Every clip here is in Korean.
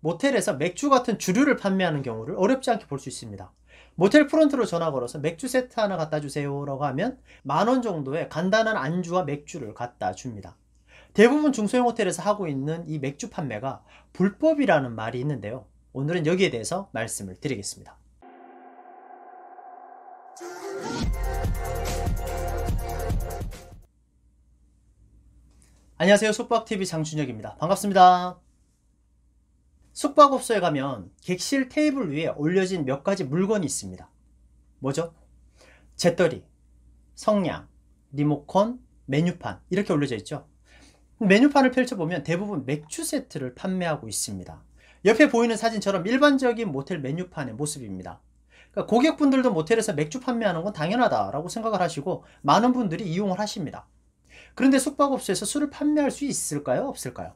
모텔에서 맥주 같은 주류를 판매하는 경우를 어렵지 않게 볼 수 있습니다. 모텔 프론트로 전화 걸어서 맥주 세트 하나 갖다 주세요라고 하면 만 원 정도의 간단한 안주와 맥주를 갖다 줍니다. 대부분 중소형 호텔에서 하고 있는 이 맥주 판매가 불법이라는 말이 있는데요. 오늘은 여기에 대해서 말씀을 드리겠습니다. 안녕하세요. 소박TV 장준혁입니다. 반갑습니다. 숙박업소에 가면 객실 테이블 위에 올려진 몇 가지 물건이 있습니다. 뭐죠? 재떨이, 성냥, 리모컨, 메뉴판 이렇게 올려져 있죠. 메뉴판을 펼쳐보면 대부분 맥주 세트를 판매하고 있습니다. 옆에 보이는 사진처럼 일반적인 모텔 메뉴판의 모습입니다. 그러니까 고객분들도 모텔에서 맥주 판매하는 건 당연하다라고 생각을 하시고 많은 분들이 이용을 하십니다. 그런데 숙박업소에서 술을 판매할 수 있을까요? 없을까요?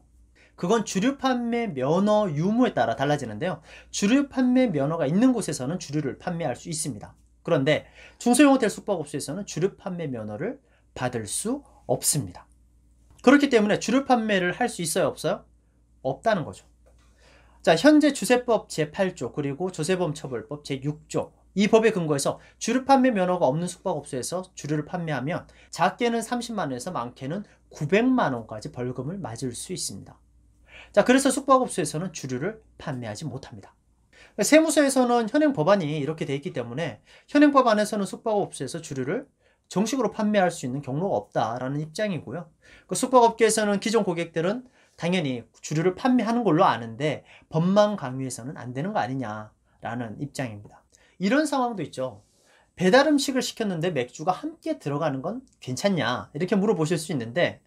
그건 주류 판매 면허 유무에 따라 달라지는데요. 주류 판매 면허가 있는 곳에서는 주류를 판매할 수 있습니다. 그런데 중소형 호텔 숙박업소에서는 주류 판매 면허를 받을 수 없습니다. 그렇기 때문에 주류 판매를 할 수 있어요, 없어요? 없다는 거죠. 자, 현재 주세법 제8조 그리고 조세범 처벌법 제6조 이 법에 근거해서 주류 판매 면허가 없는 숙박업소에서 주류를 판매하면 작게는 30만 원에서 많게는 900만 원까지 벌금을 맞을 수 있습니다. 자, 그래서 숙박업소에서는 주류를 판매하지 못합니다. 세무서에서는 현행 법안이 이렇게 되어 있기 때문에 현행 법안에서는 숙박업소에서 주류를 정식으로 판매할 수 있는 경로가 없다라는 입장이고요. 그 숙박업계에서는 기존 고객들은 당연히 주류를 판매하는 걸로 아는데 법만 강요해서는 안 되는 거 아니냐라는 입장입니다. 이런 상황도 있죠. 배달 음식을 시켰는데 맥주가 함께 들어가는 건 괜찮냐 이렇게 물어보실 수 있는데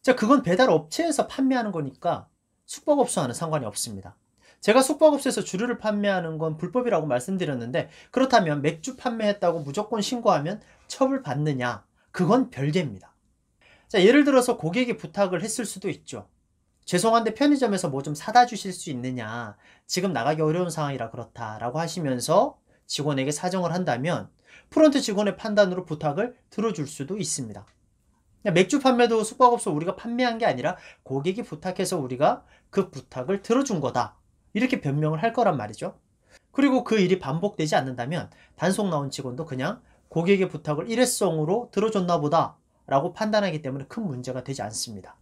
자 그건 배달 업체에서 판매하는 거니까 숙박업소와는 상관이 없습니다. 제가 숙박업소에서 주류를 판매하는 건 불법이라고 말씀드렸는데 그렇다면 맥주 판매했다고 무조건 신고하면 처벌받느냐? 그건 별개입니다. 자, 예를 들어서 고객이 부탁을 했을 수도 있죠. 죄송한데 편의점에서 뭐 좀 사다 주실 수 있느냐? 지금 나가기 어려운 상황이라 그렇다라고 하시면서 직원에게 사정을 한다면 프론트 직원의 판단으로 부탁을 들어줄 수도 있습니다. 맥주 판매도 숙박업소 우리가 판매한 게 아니라 고객이 부탁해서 우리가 그 부탁을 들어준 거다. 이렇게 변명을 할 거란 말이죠. 그리고 그 일이 반복되지 않는다면 단속 나온 직원도 그냥 고객의 부탁을 일회성으로 들어줬나 보다 라고 판단하기 때문에 큰 문제가 되지 않습니다.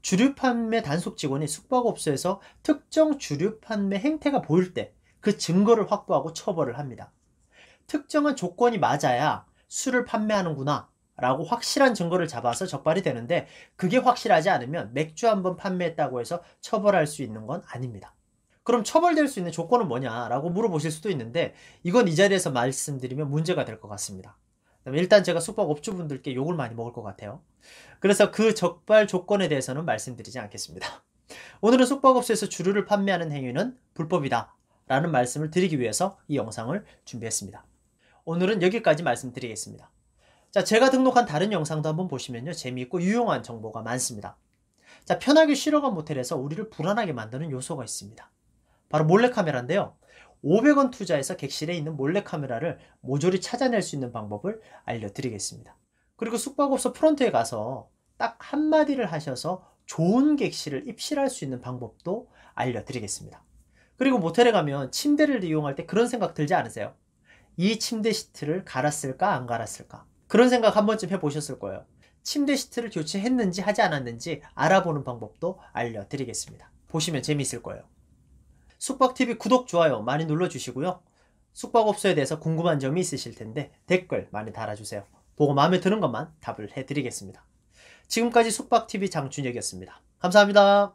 주류 판매 단속 직원이 숙박업소에서 특정 주류 판매 행태가 보일 때 그 증거를 확보하고 처벌을 합니다. 특정한 조건이 맞아야 술을 판매하는구나 라고 확실한 증거를 잡아서 적발이 되는데 그게 확실하지 않으면 맥주 한 번 판매했다고 해서 처벌할 수 있는 건 아닙니다. 그럼 처벌될 수 있는 조건은 뭐냐라고 물어보실 수도 있는데 이건 이 자리에서 말씀드리면 문제가 될 것 같습니다. 일단 제가 숙박업주분들께 욕을 많이 먹을 것 같아요. 그래서 그 적발 조건에 대해서는 말씀드리지 않겠습니다. 오늘은 숙박업소에서 주류를 판매하는 행위는 불법이다 라는 말씀을 드리기 위해서 이 영상을 준비했습니다. 오늘은 여기까지 말씀드리겠습니다. 자, 제가 등록한 다른 영상도 한번 보시면요. 재미있고 유용한 정보가 많습니다. 자, 편하게 쉬러 간 모텔에서 우리를 불안하게 만드는 요소가 있습니다. 바로 몰래카메라인데요. 500원 투자해서 객실에 있는 몰래카메라를 모조리 찾아낼 수 있는 방법을 알려드리겠습니다. 그리고 숙박업소 프런트에 가서 딱 한마디를 하셔서 좋은 객실을 입실할 수 있는 방법도 알려드리겠습니다. 그리고 모텔에 가면 침대를 이용할 때 그런 생각 들지 않으세요? 이 침대 시트를 갈았을까 안 갈았을까? 그런 생각 한 번쯤 해보셨을 거예요. 침대 시트를 교체했는지 하지 않았는지 알아보는 방법도 알려드리겠습니다. 보시면 재미있을 거예요. 숙박TV 구독, 좋아요 많이 눌러주시고요. 숙박업소에 대해서 궁금한 점이 있으실 텐데 댓글 많이 달아주세요. 보고 마음에 드는 것만 답을 해드리겠습니다. 지금까지 숙박TV 장준혁이었습니다. 감사합니다.